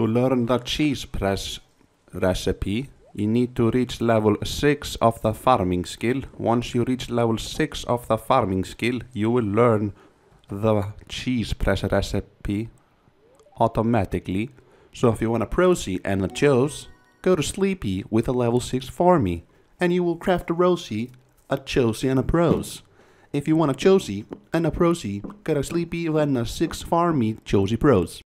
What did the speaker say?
To learn the cheese press recipe, you need to reach level 6 of the farming skill. Once you reach level 6 of the farming skill, you will learn the cheese press recipe automatically. So if you want to proceed and a chose, go to Sleepy with a level 6 farmy, and you will craft a Rosie, a Chosy, and a Prose. If you want a Chosy and a Prosy, get a Sleepy and a 6 farmy Chosy Prose.